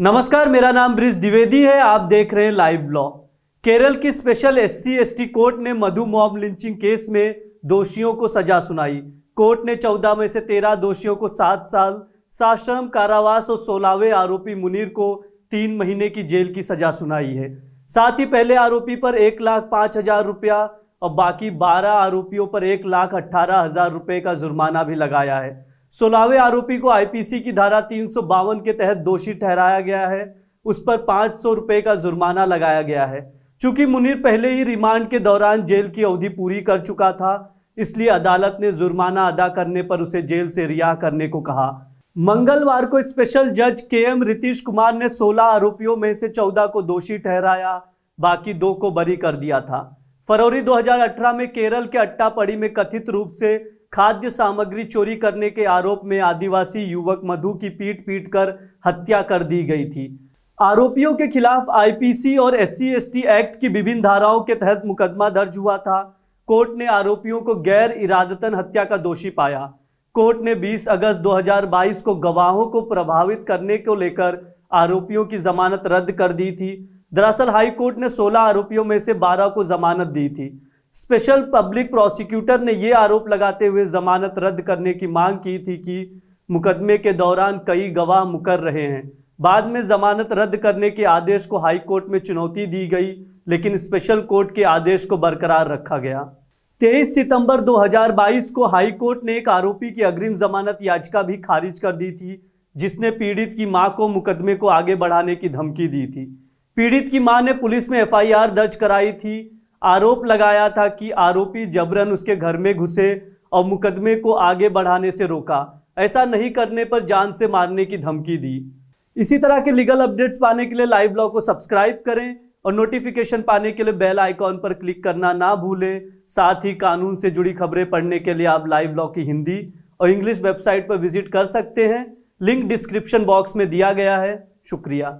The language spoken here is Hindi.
नमस्कार मेरा नाम ब्रिज द्विवेदी है आप देख रहे हैं लाइव ब्लॉग केरल की स्पेशल एस सी कोर्ट ने मधु मॉम लिंचिंग केस में दोषियों को सजा सुनाई कोर्ट ने 14 में से 13 दोषियों को सात साल साश्रम कारावास और सोलहवें आरोपी मुनीर को तीन महीने की जेल की सजा सुनाई है साथ ही पहले आरोपी पर एक लाख पाँच हजार रुपया और बाकी बारह आरोपियों पर एक लाख अट्ठारह हजार रुपये का जुर्माना भी लगाया है सोलावे आरोपी को आईपीसी की धारा तीन के तहत दोषी ठहराया गया है उस पर पाँच सौ का जुर्माना लगाया गया है चूंकि मुनीर पहले ही रिमांड के दौरान जेल की अवधि पूरी कर चुका था इसलिए अदालत ने जुर्माना अदा करने पर उसे जेल से रिहा करने को कहा मंगलवार को स्पेशल जज के एम रितीश कुमार ने 16 आरोपियों में से 14 को दोषी ठहराया बाकी दो को बरी कर दिया था फरवरी 2018 में केरल के अट्टापड़ी में कथित रूप से खाद्य सामग्री चोरी करने के आरोप में आदिवासी युवक मधु की पीट पीट कर हत्या कर दी गई थी आरोपियों के खिलाफ आईपीसी और एस सी एक्ट की विभिन्न धाराओं के तहत मुकदमा दर्ज हुआ था कोर्ट ने आरोपियों को गैर इरादतन हत्या का दोषी पाया कोर्ट ने 20 अगस्त 2022 को गवाहों को प्रभावित करने को लेकर आरोपियों की जमानत रद्द कर दी थी दरअसल हाई कोर्ट ने 16 आरोपियों में से 12 को जमानत दी थी स्पेशल पब्लिक प्रोसिक्यूटर ने ये आरोप लगाते हुए जमानत रद्द करने की मांग की थी कि मुकदमे के दौरान कई गवाह मुकर रहे हैं बाद में जमानत रद्द करने के आदेश को हाई कोर्ट में चुनौती दी गई लेकिन स्पेशल कोर्ट के आदेश को बरकरार रखा गया 23 सितंबर 2022 को हाई कोर्ट ने एक आरोपी की अग्रिम जमानत याचिका भी खारिज कर दी थी जिसने पीड़ित की मां को मुकदमे को आगे बढ़ाने की धमकी दी थी पीड़ित की मां ने पुलिस में एफआईआर दर्ज कराई थी आरोप लगाया था कि आरोपी जबरन उसके घर में घुसे और मुकदमे को आगे बढ़ाने से रोका ऐसा नहीं करने पर जान से मारने की धमकी दी इसी तरह के लीगल अपडेट्स पाने के लिए लाइव ब्लॉग को सब्सक्राइब करें और नोटिफिकेशन पाने के लिए बेल आइकॉन पर क्लिक करना ना भूलें साथ ही कानून से जुड़ी खबरें पढ़ने के लिए आप लाइव ब्लॉग की हिंदी और इंग्लिश वेबसाइट पर विजिट कर सकते हैं लिंक डिस्क्रिप्शन बॉक्स में दिया गया है शुक्रिया